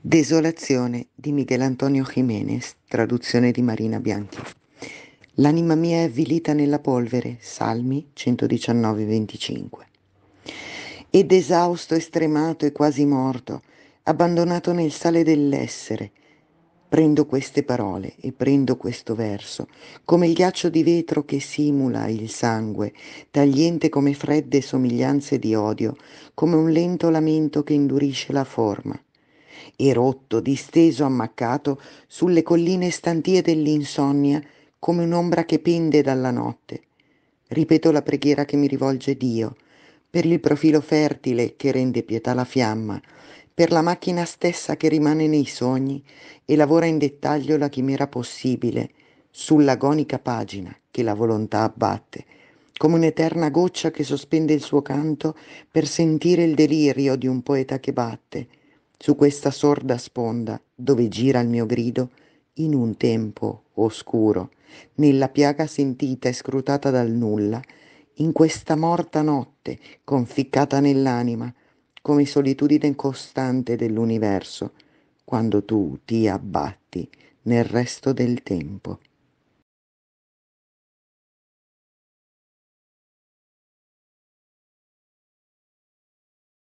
Desolazione di Miguel Antonio Jiménez, traduzione di Marina Bianchi. L'anima mia è avvilita nella polvere, Salmi 119-25. Ed esausto, estremato e quasi morto, abbandonato nel sale dell'essere, prendo queste parole e prendo questo verso, come il ghiaccio di vetro che simula il sangue, tagliente come fredde somiglianze di odio, come un lento lamento che indurisce la forma e rotto, disteso, ammaccato sulle colline stantie dell'insonnia come un'ombra che pende dalla notte. Ripeto la preghiera che mi rivolge Dio, per il profilo fertile che rende pietà la fiamma, per la macchina stessa che rimane nei sogni e lavora in dettaglio la chimera possibile, sull'agonica pagina che la volontà abbatte, come un'eterna goccia che sospende il suo canto per sentire il delirio di un poeta che batte, su questa sorda sponda dove gira il mio grido in un tempo oscuro nella piaga sentita e scrutata dal nulla in questa morta notte conficcata nell'anima come solitudine costante dell'universo quando tu ti abbatti nel resto del tempo